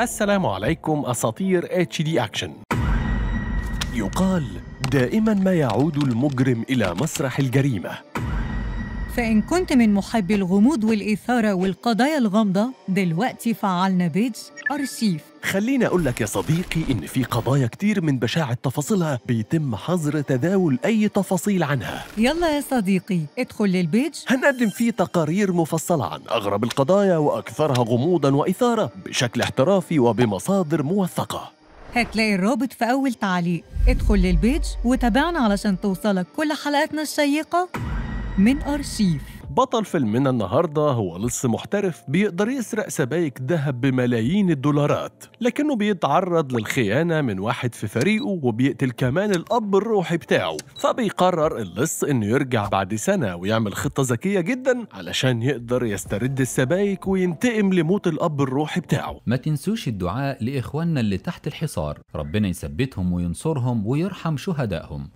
السلام عليكم اساطير اتش دي اكشن يقال دائما ما يعود المجرم الى مسرح الجريمه فإن كنت من محبي الغموض والإثارة والقضايا الغامضة دلوقتي فعلنا بيج أرشيف خليني أقول لك يا صديقي إن في قضايا كتير من بشاعة تفاصيلها بيتم حظر تداول أي تفاصيل عنها يلا يا صديقي ادخل للبيج هنقدم فيه تقارير مفصلة عن أغرب القضايا وأكثرها غموضاً وإثارة بشكل احترافي وبمصادر موثقة هتلاقي الرابط في أول تعليق ادخل للبيج وتابعنا علشان توصلك كل حلقاتنا الشيقة من أرشيف بطل فيلمنا النهاردة هو لص محترف بيقدر يسرق سبايك ذهب بملايين الدولارات لكنه بيتعرض للخيانة من واحد في فريقه وبيقتل كمان الأب الروحي بتاعه فبيقرر اللص إنه يرجع بعد سنة ويعمل خطة ذكية جدا علشان يقدر يسترد السبايك وينتقم لموت الأب الروحي بتاعه ما تنسوش الدعاء لإخواننا اللي تحت الحصار ربنا يثبتهم وينصرهم ويرحم شهدائهم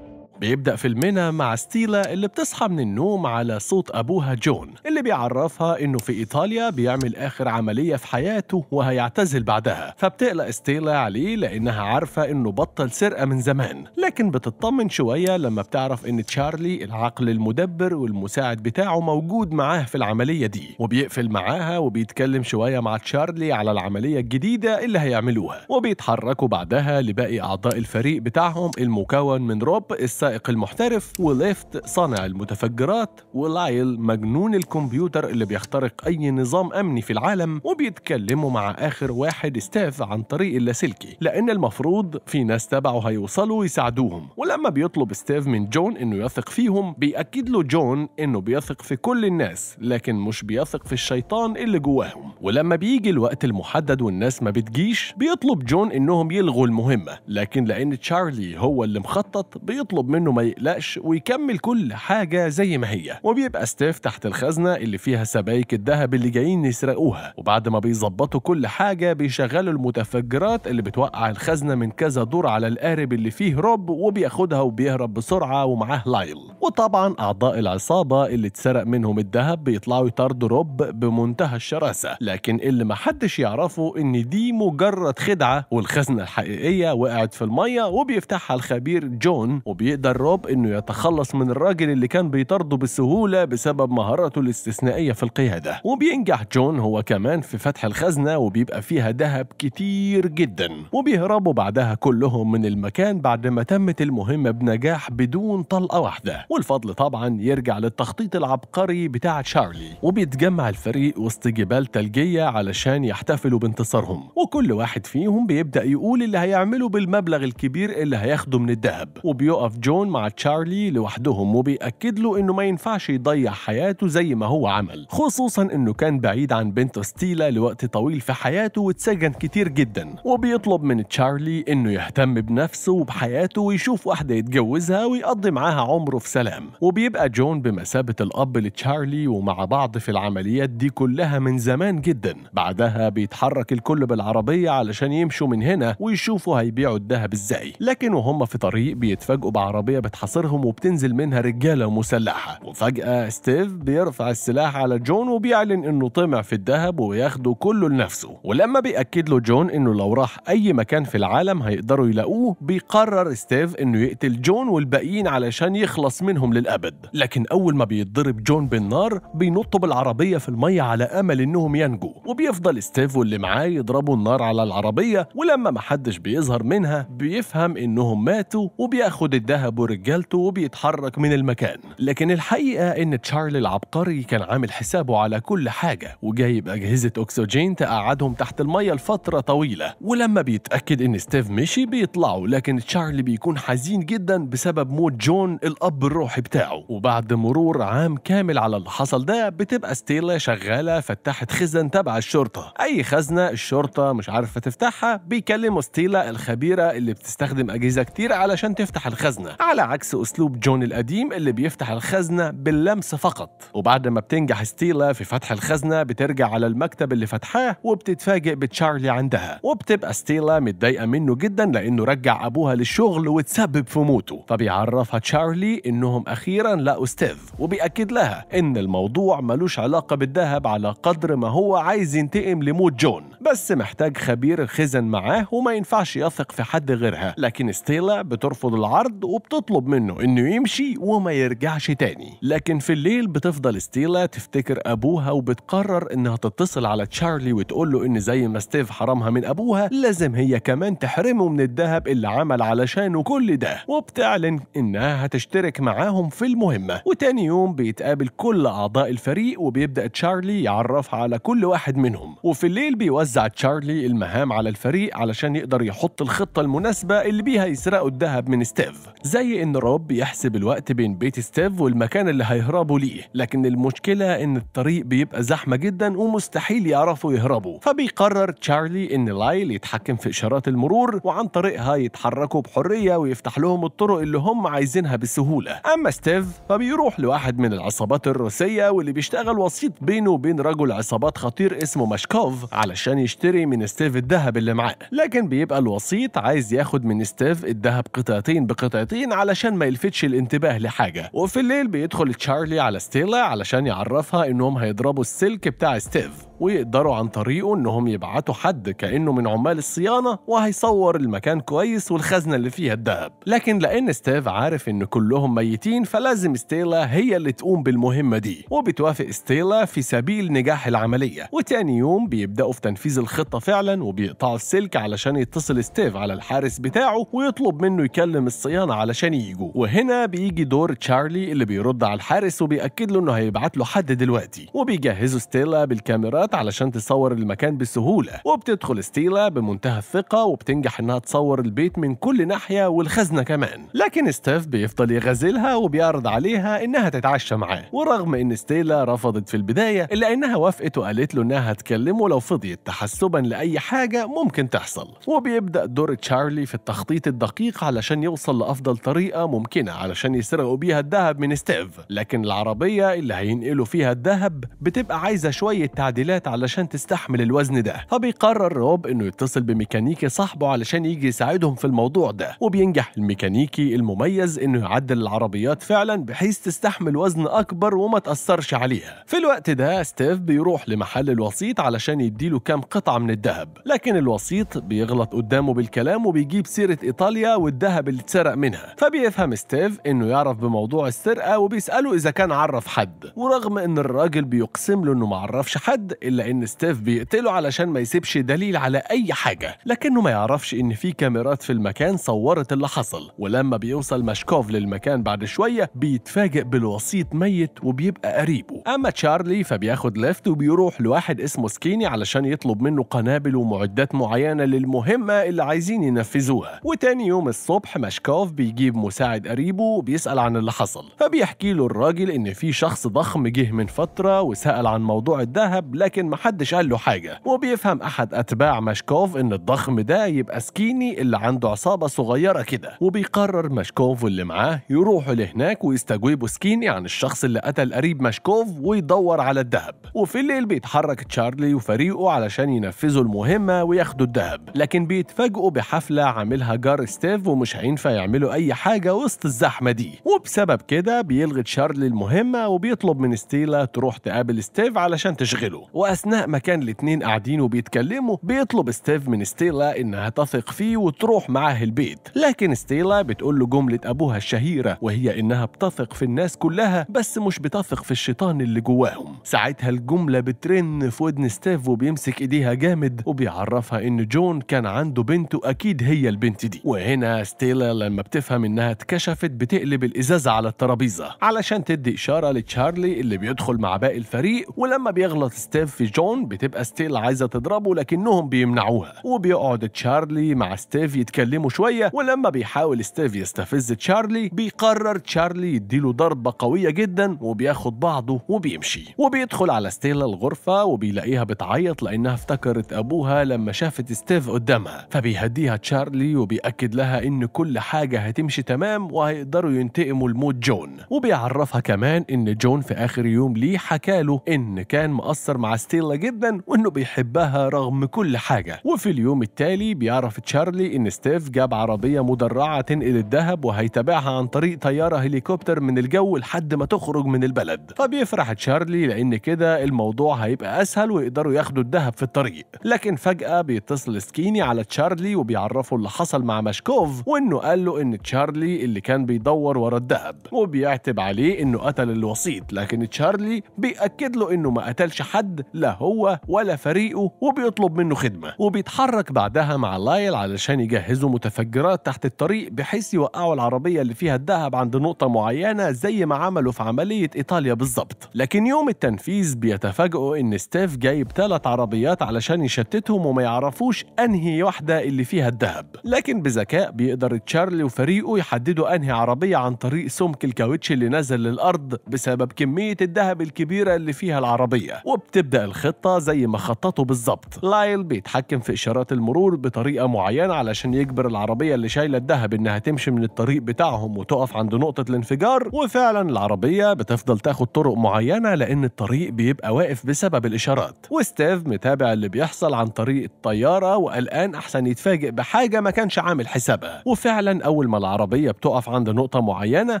بيبدأ فيلمنا مع ستيلا اللي بتصحى من النوم على صوت أبوها جون اللي بيعرفها إنه في إيطاليا بيعمل آخر عملية في حياته وهيعتزل بعدها فبتقلق ستيلا عليه لأنها عارفة إنه بطل سرقة من زمان لكن بتطمن شوية لما بتعرف إن تشارلي العقل المدبر والمساعد بتاعه موجود معاه في العملية دي وبيقفل معاها وبيتكلم شوية مع تشارلي على العملية الجديدة اللي هيعملوها وبيتحركوا بعدها لباقي أعضاء الفريق بتاعهم المكون من روب السائق السائق المحترف وليفت صانع المتفجرات ولايل مجنون الكمبيوتر اللي بيخترق أي نظام أمني في العالم وبيتكلموا مع آخر واحد ستاف عن طريق اللاسلكي لأن المفروض في ناس تبعه هيوصلوا ويساعدوهم ولما بيطلب ستاف من جون إنه يثق فيهم بيأكد له جون إنه بيثق في كل الناس لكن مش بيثق في الشيطان اللي جواهم ولما بيجي الوقت المحدد والناس ما بتجيش بيطلب جون إنهم يلغوا المهمة لكن لأن تشارلي هو اللي مخطط بيطلب منه انه ما يقلقش ويكمل كل حاجه زي ما هي وبيبقى ستيف تحت الخزنه اللي فيها سبايك الذهب اللي جايين يسرقوها وبعد ما بيظبطوا كل حاجه بيشغلوا المتفجرات اللي بتوقع الخزنه من كذا دور على القارب اللي فيه روب وبياخدها وبيهرب بسرعه ومعاه لايل وطبعا اعضاء العصابه اللي اتسرق منهم الذهب بيطلعوا يطاردوا روب بمنتهى الشراسه لكن اللي محدش يعرفه ان دي مجرد خدعه والخزنه الحقيقيه وقعت في الميه وبيفتحها الخبير جون وبيقدر جرب انه يتخلص من الراجل اللي كان بيطرده بسهوله بسبب مهارته الاستثنائيه في القياده وبينجح جون هو كمان في فتح الخزنه وبيبقى فيها ذهب كتير جدا وبيهربوا بعدها كلهم من المكان بعد ما تمت المهمه بنجاح بدون طلقه واحده والفضل طبعا يرجع للتخطيط العبقري بتاع تشارلي وبيتجمع الفريق وسط جبال ثلجيه علشان يحتفلوا بانتصارهم وكل واحد فيهم بيبدا يقول اللي هيعمله بالمبلغ الكبير اللي هياخده من الذهب وبيقف جون براون مع تشارلي لوحدهم وبيأكد له إنه ما ينفعش يضيع حياته زي ما هو عمل خصوصا إنه كان بعيد عن بنته ستيلا لوقت طويل في حياته واتسجن كتير جدا وبيطلب من تشارلي إنه يهتم بنفسه وبحياته ويشوف واحدة يتجوزها ويقضي معاها عمره في سلام وبيبقى جون بمثابة الأب لتشارلي ومع بعض في العمليات دي كلها من زمان جدا بعدها بيتحرك الكل بالعربية علشان يمشوا من هنا ويشوفوا هيبيعوا الذهب ازاي لكن وهم في طريق بيتفاجئوا بعربية عربية بتحاصرهم وبتنزل منها رجالة مسلحة وفجأة ستيف بيرفع السلاح على جون وبيعلن انه طمع في الذهب وياخده كله لنفسه ولما بيأكد له جون انه لو راح اي مكان في العالم هيقدروا يلاقوه بيقرر ستيف انه يقتل جون والباقيين علشان يخلص منهم للابد لكن اول ما بيتضرب جون بالنار بينطوا بالعربية في المية على امل انهم ينجوا وبيفضل ستيف واللي معاه يضربوا النار على العربية ولما محدش بيظهر منها بيفهم انهم ماتوا وبياخد الذهب برجالته وبيتحرك من المكان لكن الحقيقة إن تشارلي العبقري كان عامل حسابه على كل حاجة وجايب أجهزة أكسجين تقعدهم تحت المية لفترة طويلة ولما بيتأكد إن ستيف مشي بيطلعوا لكن تشارلي بيكون حزين جدا بسبب موت جون الأب الروحي بتاعه وبعد مرور عام كامل على اللي حصل ده بتبقى ستيلا شغالة فتحت خزن تبع الشرطة أي خزنة الشرطة مش عارفة تفتحها بيكلموا ستيلا الخبيرة اللي بتستخدم أجهزة كتير علشان تفتح الخزنة على عكس أسلوب جون القديم اللي بيفتح الخزنة باللمسة فقط وبعد ما بتنجح ستيلا في فتح الخزنة بترجع على المكتب اللي فتحاه وبتتفاجئ بتشارلي عندها وبتبقى ستيلا متضايقة منه جدا لأنه رجع أبوها للشغل وتسبب في موته فبيعرفها تشارلي إنهم أخيرا لقوا ستيف وبيأكد لها إن الموضوع ملوش علاقة بالذهب على قدر ما هو عايز ينتقم لموت جون بس محتاج خبير خزن معاه وما ينفعش يثق في حد غيرها لكن ستيلا بترفض العرض وبتطلب منه انه يمشي وما يرجعش تاني لكن في الليل بتفضل ستيلا تفتكر ابوها وبتقرر انها تتصل على تشارلي وتقول له ان زي ما ستيف حرمها من ابوها لازم هي كمان تحرمه من الذهب اللي عمل علشانه كل ده وبتعلن انها هتشترك معاهم في المهمه وتاني يوم بيتقابل كل اعضاء الفريق وبيبدا تشارلي يعرفها على كل واحد منهم وفي الليل بيوزع وزع تشارلي المهام على الفريق علشان يقدر يحط الخطة المناسبة اللي بيها يسرقوا الذهب من ستيف زي إن روب يحسب الوقت بين بيت ستيف والمكان اللي هيهربوا ليه لكن المشكلة إن الطريق بيبقى زحمة جدا ومستحيل يعرفوا يهربوا فبيقرر تشارلي إن لايل يتحكم في إشارات المرور وعن طريقها يتحركوا بحرية ويفتح لهم الطرق اللي هم عايزينها بسهولة أما ستيف فبيروح لواحد من العصابات الروسية واللي بيشتغل وسيط بينه وبين رجل عصابات خطير اسمه ماشكوف علشان يشتري من ستيف الذهب اللي معاه لكن بيبقى الوسيط عايز ياخد من ستيف الذهب قطعتين بقطعتين علشان ما يلفتش الانتباه لحاجه وفي الليل بيدخل تشارلي على ستيلا علشان يعرفها انهم هيضربوا السلك بتاع ستيف ويقدروا عن طريقه انهم يبعتوا حد كانه من عمال الصيانه وهيصور المكان كويس والخزنه اللي فيها الذهب لكن لان ستيف عارف ان كلهم ميتين فلازم ستيلا هي اللي تقوم بالمهمه دي وبتوافق ستيلا في سبيل نجاح العمليه وتاني يوم بيبداوا في تنفيذ الخطه فعلا وبيقطعوا السلك علشان يتصل ستيف على الحارس بتاعه ويطلب منه يكلم الصيانه علشان يجوا وهنا بيجي دور تشارلي اللي بيرد على الحارس وبياكد له انه هيبعت له حد دلوقتي وبيجهزوا ستيلا بالكاميرات الكاميرات علشان تصور المكان بسهولة وبتدخل ستيلا بمنتهى الثقة وبتنجح إنها تصور البيت من كل ناحية والخزنة كمان لكن ستيف بيفضل يغازلها وبيعرض عليها إنها تتعشى معاه ورغم إن ستيلا رفضت في البداية إلا إنها وافقت وقالت له إنها هتكلمه لو فضيت تحسبا لأي حاجة ممكن تحصل وبيبدأ دور تشارلي في التخطيط الدقيق علشان يوصل لأفضل طريقة ممكنة علشان يسرقوا بيها الذهب من ستيف لكن العربية اللي هينقلوا فيها الذهب بتبقى عايزة شوية تعديلات العدات علشان تستحمل الوزن ده فبيقرر روب انه يتصل بميكانيكي صاحبه علشان يجي يساعدهم في الموضوع ده وبينجح الميكانيكي المميز انه يعدل العربيات فعلا بحيث تستحمل وزن اكبر وما تاثرش عليها في الوقت ده ستيف بيروح لمحل الوسيط علشان يديله كام قطعه من الذهب لكن الوسيط بيغلط قدامه بالكلام وبيجيب سيره ايطاليا والذهب اللي اتسرق منها فبيفهم ستيف انه يعرف بموضوع السرقه وبيساله اذا كان عرف حد ورغم ان الراجل بيقسم له انه معرفش حد إلا إن ستيف بيقتله علشان ما يسيبش دليل على أي حاجة لكنه ما يعرفش إن في كاميرات في المكان صورت اللي حصل ولما بيوصل مشكوف للمكان بعد شوية بيتفاجئ بالوسيط ميت وبيبقى قريبه أما تشارلي فبياخد ليفت وبيروح لواحد اسمه سكيني علشان يطلب منه قنابل ومعدات معينة للمهمة اللي عايزين ينفذوها وتاني يوم الصبح مشكوف بيجيب مساعد قريبه وبيسأل عن اللي حصل فبيحكي له الراجل إن في شخص ضخم جه من فترة وسأل عن موضوع الذهب لكن لكن محدش قال له حاجة وبيفهم أحد أتباع مشكوف إن الضخم ده يبقى سكيني اللي عنده عصابة صغيرة كده وبيقرر مشكوف واللي معاه يروحوا لهناك ويستجوبوا سكيني عن الشخص اللي قتل قريب مشكوف ويدور على الذهب وفي الليل بيتحرك تشارلي وفريقه علشان ينفذوا المهمة وياخدوا الذهب لكن بيتفاجئوا بحفلة عاملها جار ستيف ومش هينفع يعملوا أي حاجة وسط الزحمة دي وبسبب كده بيلغي تشارلي المهمة وبيطلب من ستيلا تروح تقابل ستيف علشان تشغله وأثناء ما كان الاتنين قاعدين وبيتكلموا بيطلب ستيف من ستيلا إنها تثق فيه وتروح معاه البيت لكن ستيلا بتقول له جملة أبوها الشهيرة وهي إنها بتثق في الناس كلها بس مش بتثق في الشيطان اللي جواهم ساعتها الجملة بترن في ودن ستيف وبيمسك إيديها جامد وبيعرفها إن جون كان عنده بنت وأكيد هي البنت دي وهنا ستيلا لما بتفهم إنها اتكشفت بتقلب الإزازة على الترابيزة علشان تدي إشارة لتشارلي اللي بيدخل مع باقي الفريق ولما بيغلط ستيف في جون بتبقى ستيل عايزة تضربه لكنهم بيمنعوها وبيقعد تشارلي مع ستيف يتكلموا شوية ولما بيحاول ستيف يستفز تشارلي بيقرر تشارلي يديله ضربة قوية جدا وبياخد بعضه وبيمشي وبيدخل على ستيلا الغرفة وبيلاقيها بتعيط لأنها افتكرت أبوها لما شافت ستيف قدامها فبيهديها تشارلي وبيأكد لها إن كل حاجة هتمشي تمام وهيقدروا ينتقموا لموت جون وبيعرفها كمان إن جون في آخر يوم ليه حكاله إن كان مقصر مع ستيلا جدا وانه بيحبها رغم كل حاجة وفي اليوم التالي بيعرف تشارلي ان ستيف جاب عربية مدرعة تنقل الذهب وهيتابعها عن طريق طيارة هليكوبتر من الجو لحد ما تخرج من البلد فبيفرح تشارلي لان كده الموضوع هيبقى اسهل ويقدروا ياخدوا الذهب في الطريق لكن فجأة بيتصل سكيني على تشارلي وبيعرفه اللي حصل مع مشكوف وانه قال له ان تشارلي اللي كان بيدور ورا الذهب وبيعتب عليه انه قتل الوسيط لكن تشارلي بيأكد له انه ما قتلش حد لا هو ولا فريقه وبيطلب منه خدمة وبيتحرك بعدها مع لايل علشان يجهزوا متفجرات تحت الطريق بحيث يوقعوا العربية اللي فيها الذهب عند نقطة معينة زي ما عملوا في عملية إيطاليا بالظبط لكن يوم التنفيذ بيتفاجئوا إن ستيف جايب ثلاث عربيات علشان يشتتهم وما يعرفوش أنهي واحدة اللي فيها الذهب لكن بذكاء بيقدر تشارلي وفريقه يحددوا أنهي عربية عن طريق سمك الكاوتش اللي نزل للأرض بسبب كمية الذهب الكبيرة اللي فيها العربية وبتبدأ الخطة زي ما خططوا بالظبط لايل بيتحكم في إشارات المرور بطريقة معينة علشان يجبر العربية اللي شايلة الذهب إنها تمشي من الطريق بتاعهم وتقف عند نقطة الانفجار وفعلا العربية بتفضل تاخد طرق معينة لأن الطريق بيبقى واقف بسبب الإشارات وستيف متابع اللي بيحصل عن طريق الطيارة وقلقان أحسن يتفاجئ بحاجة ما كانش عامل حسابها وفعلا أول ما العربية بتقف عند نقطة معينة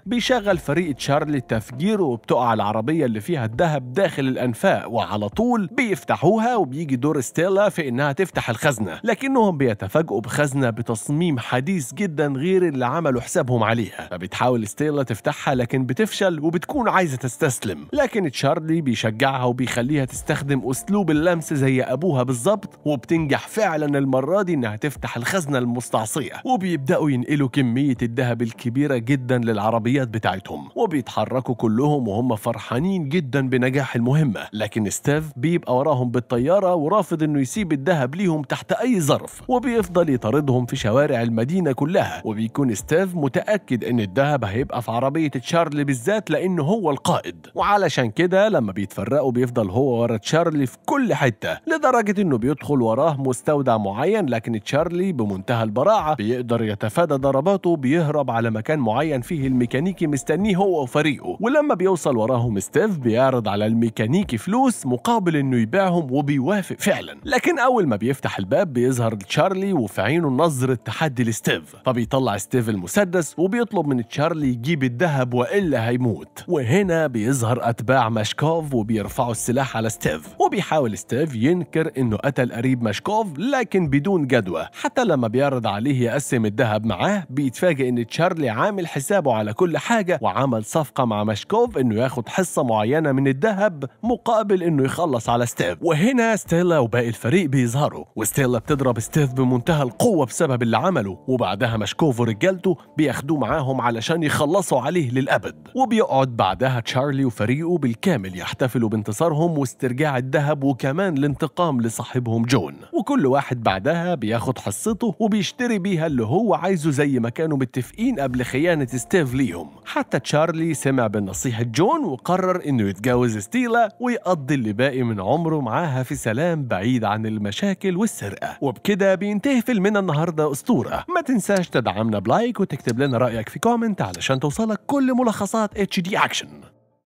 بيشغل فريق تشارلي التفجير وبتقع العربية اللي فيها الذهب داخل الأنفاق وعلى طول الدخول بيفتحوها وبيجي دور ستيلا في انها تفتح الخزنه لكنهم بيتفاجئوا بخزنه بتصميم حديث جدا غير اللي عملوا حسابهم عليها فبتحاول ستيلا تفتحها لكن بتفشل وبتكون عايزه تستسلم لكن تشارلي بيشجعها وبيخليها تستخدم اسلوب اللمس زي ابوها بالظبط وبتنجح فعلا المره دي انها تفتح الخزنه المستعصيه وبيبداوا ينقلوا كميه الذهب الكبيره جدا للعربيات بتاعتهم وبيتحركوا كلهم وهم فرحانين جدا بنجاح المهمه لكن ستيف بيبقى وراهم بالطيارة ورافض انه يسيب الذهب ليهم تحت اي ظرف وبيفضل يطاردهم في شوارع المدينة كلها وبيكون ستيف متأكد ان الذهب هيبقى في عربية تشارلي بالذات لانه هو القائد وعلشان كده لما بيتفرقوا بيفضل هو ورا تشارلي في كل حتة لدرجة انه بيدخل وراه مستودع معين لكن تشارلي بمنتهى البراعة بيقدر يتفادى ضرباته بيهرب على مكان معين فيه الميكانيكي مستنيه هو وفريقه ولما بيوصل وراهم ستيف بيعرض على الميكانيكي فلوس مقابل مقابل انه يبيعهم وبيوافق فعلا لكن اول ما بيفتح الباب بيظهر تشارلي وفي عينه نظرة تحدي لستيف فبيطلع ستيف المسدس وبيطلب من تشارلي يجيب الذهب والا هيموت وهنا بيظهر اتباع مشكوف وبيرفعوا السلاح على ستيف وبيحاول ستيف ينكر انه قتل قريب مشكوف لكن بدون جدوى حتى لما بيعرض عليه يقسم الذهب معاه بيتفاجئ ان تشارلي عامل حسابه على كل حاجة وعمل صفقة مع مشكوف انه ياخد حصة معينة من الذهب مقابل انه يخلص تتخلص على ستيف وهنا ستيلا وباقي الفريق بيظهروا وستيلا بتضرب ستيف بمنتهى القوة بسبب اللي عمله وبعدها مشكوف ورجالته بياخدوه معاهم علشان يخلصوا عليه للأبد وبيقعد بعدها تشارلي وفريقه بالكامل يحتفلوا بانتصارهم واسترجاع الذهب وكمان الانتقام لصاحبهم جون وكل واحد بعدها بياخد حصته وبيشتري بيها اللي هو عايزه زي ما كانوا متفقين قبل خيانة ستيف ليهم حتى تشارلي سمع بنصيحة جون وقرر انه يتجوز ستيلا ويقضي اللي باقي من عمره معاها في سلام بعيد عن المشاكل والسرقة وبكده بينتهي فيلمنا النهاردة أسطورة ما تنساش تدعمنا بلايك وتكتب لنا رأيك في كومنت علشان توصلك كل ملخصات اتش دي اكشن